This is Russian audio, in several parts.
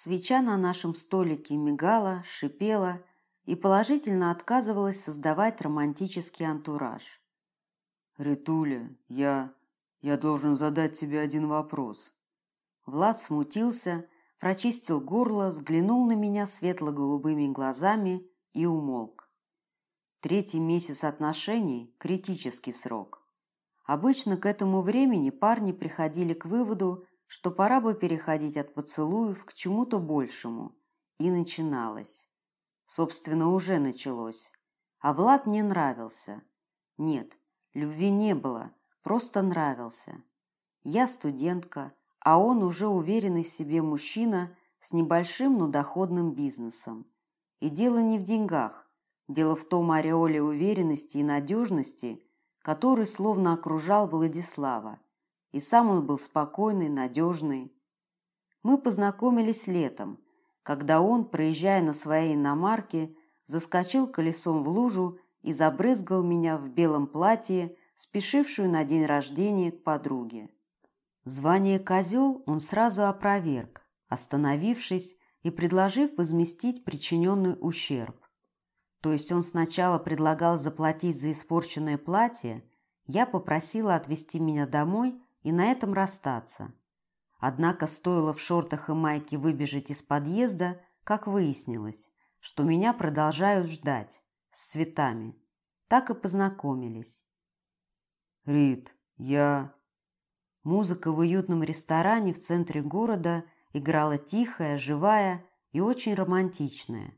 Свеча на нашем столике мигала, шипела и положительно отказывалась создавать романтический антураж. «Ритуля, я... я должен задать тебе один вопрос». Влад смутился, прочистил горло, взглянул на меня светло-голубыми глазами и умолк. Третий месяц отношений – критический срок. Обычно к этому времени парни приходили к выводу, что пора бы переходить от поцелуев к чему-то большему. И начиналось. Собственно, уже началось. А Влад мне нравился. Нет, любви не было, просто нравился. Я студентка, а он уже уверенный в себе мужчина с небольшим, но доходным бизнесом. И дело не в деньгах, дело в том ореоле уверенности и надежности, который словно окружал Владислава – и сам он был спокойный, надежный. Мы познакомились летом, когда он, проезжая на своей иномарке, заскочил колесом в лужу и забрызгал меня в белом платье, спешившую на день рождения к подруге. Звание «козел» он сразу опроверг, остановившись и предложив возместить причиненный ущерб. То есть он сначала предлагал заплатить за испорченное платье, я попросила отвезти меня домой и на этом расстаться. Однако стоило в шортах и майке выбежать из подъезда, как выяснилось, что меня продолжают ждать с цветами. Так и познакомились. «Рит, я...» Музыка в уютном ресторане в центре города играла тихая, живая и очень романтичная.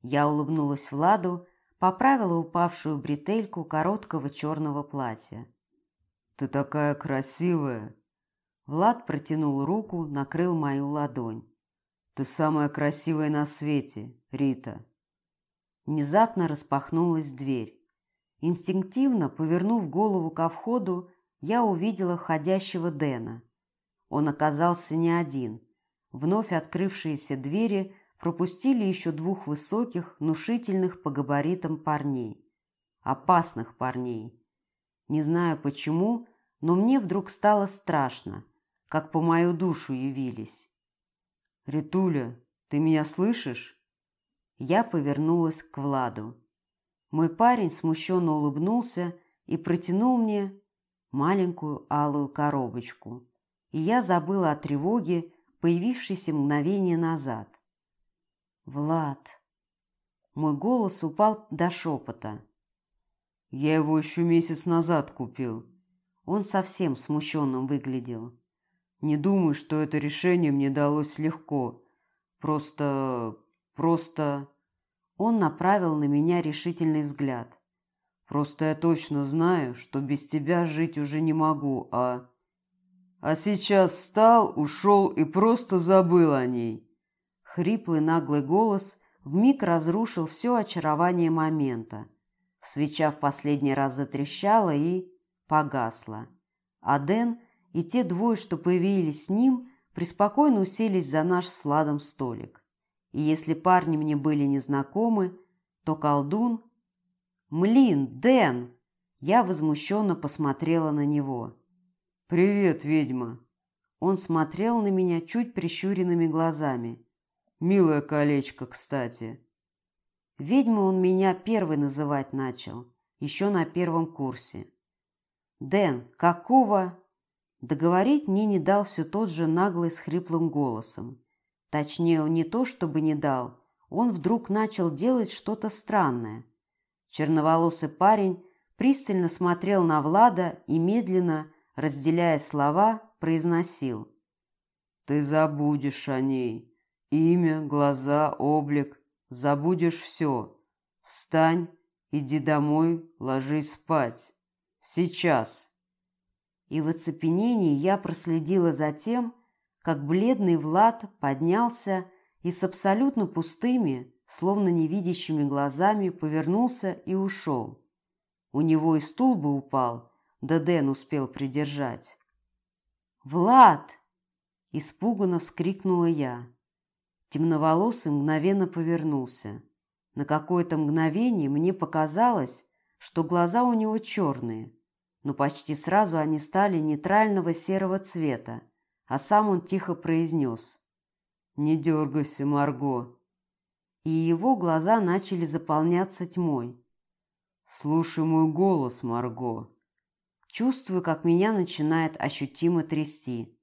Я улыбнулась Владу, поправила упавшую бретельку короткого черного платья. «Ты такая красивая!» Влад протянул руку, накрыл мою ладонь. «Ты самая красивая на свете, Рита!» Внезапно распахнулась дверь. Инстинктивно, повернув голову ко входу, я увидела ходящего Дэна. Он оказался не один. Вновь открывшиеся двери пропустили еще двух высоких, внушительных по габаритам парней. Опасных парней. Не знаю почему, но мне вдруг стало страшно, как по мою душу явились. «Ритуля, ты меня слышишь?» Я повернулась к Владу. Мой парень смущенно улыбнулся и протянул мне маленькую алую коробочку. И я забыла о тревоге, появившейся мгновение назад. «Влад!» Мой голос упал до шепота. Я его еще месяц назад купил. Он совсем смущенным выглядел. Не думаю, что это решение мне далось легко. Просто... просто... Он направил на меня решительный взгляд. Просто я точно знаю, что без тебя жить уже не могу, а... А сейчас встал, ушел и просто забыл о ней. Хриплый наглый голос вмиг разрушил все очарование момента. Свеча в последний раз затрещала и погасла. А Дэн и те двое, что появились с ним, преспокойно уселись за наш сладом столик. И если парни мне были незнакомы, то колдун... «Млин, Дэн!» Я возмущенно посмотрела на него. «Привет, ведьма!» Он смотрел на меня чуть прищуренными глазами. «Милое колечко, кстати!» Ведьму он меня первый называть начал, еще на первом курсе. «Дэн, какого?» Договорить мне не дал все тот же наглый с хриплым голосом. Точнее, не то чтобы не дал, он вдруг начал делать что-то странное. Черноволосый парень пристально смотрел на Влада и медленно, разделяя слова, произносил. «Ты забудешь о ней. Имя, глаза, облик забудешь все. Встань, иди домой, ложись спать. Сейчас. И в оцепенении я проследила за тем, как бледный Влад поднялся и с абсолютно пустыми, словно невидящими глазами повернулся и ушел. У него и стул бы упал, да Дэн успел придержать. «Влад!» – испуганно вскрикнула я. Темноволосый мгновенно повернулся. На какое-то мгновение мне показалось, что глаза у него черные, но почти сразу они стали нейтрального серого цвета, а сам он тихо произнес «Не дергайся, Марго!» И его глаза начали заполняться тьмой. «Слушай мой голос, Марго!» Чувствую, как меня начинает ощутимо трясти.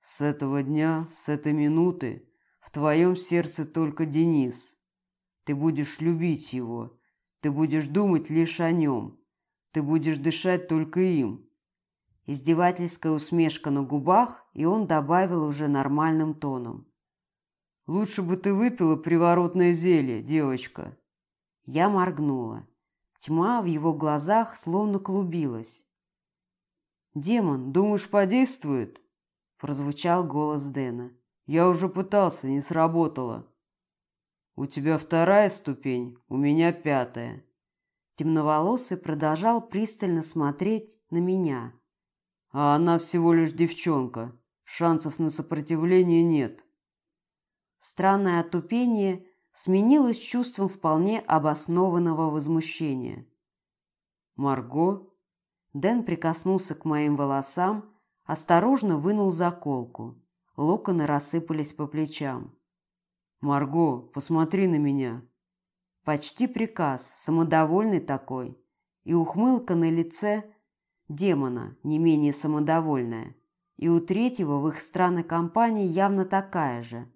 «С этого дня, с этой минуты в твоем сердце только Денис. Ты будешь любить его. Ты будешь думать лишь о нем. Ты будешь дышать только им. Издевательская усмешка на губах, и он добавил уже нормальным тоном. «Лучше бы ты выпила приворотное зелье, девочка». Я моргнула. Тьма в его глазах словно клубилась. «Демон, думаешь, подействует?» Прозвучал голос Дэна. Я уже пытался, не сработало. У тебя вторая ступень, у меня пятая. Темноволосый продолжал пристально смотреть на меня. А она всего лишь девчонка. Шансов на сопротивление нет. Странное отупение сменилось чувством вполне обоснованного возмущения. «Марго?» Дэн прикоснулся к моим волосам, осторожно вынул заколку. Локоны рассыпались по плечам. «Марго, посмотри на меня!» Почти приказ, самодовольный такой. И ухмылка на лице демона, не менее самодовольная. И у третьего в их странной компании явно такая же.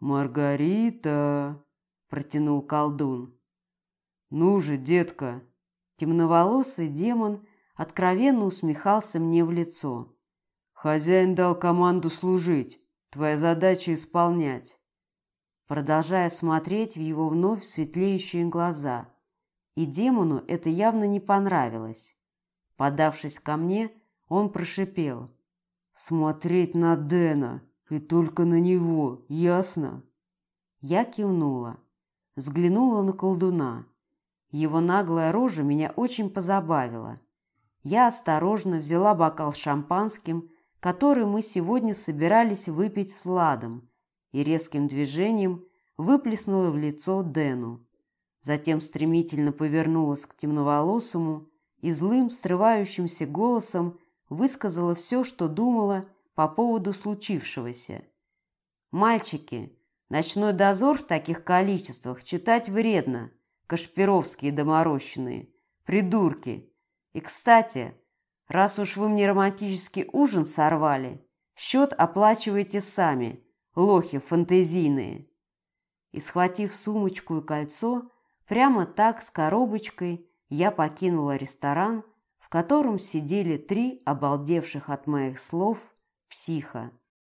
«Маргарита!» – протянул колдун. «Ну же, детка!» Темноволосый демон откровенно усмехался мне в лицо. Хозяин дал команду служить, твоя задача исполнять. Продолжая смотреть в его вновь светлеющие глаза. И демону это явно не понравилось. Подавшись ко мне, он прошипел. «Смотреть на Дена и только на него, ясно?» Я кивнула. Взглянула на колдуна. Его наглая рожа меня очень позабавила. Я осторожно взяла бокал с шампанским который мы сегодня собирались выпить с ладом, и резким движением выплеснула в лицо Дэну. Затем стремительно повернулась к темноволосому и злым, срывающимся голосом высказала все, что думала по поводу случившегося. «Мальчики, ночной дозор в таких количествах читать вредно, кашпировские доморощенные, придурки. И, кстати, Раз уж вы мне романтический ужин сорвали, счет оплачивайте сами, лохи фантазийные. И схватив сумочку и кольцо, прямо так с коробочкой я покинула ресторан, в котором сидели три обалдевших от моих слов психа.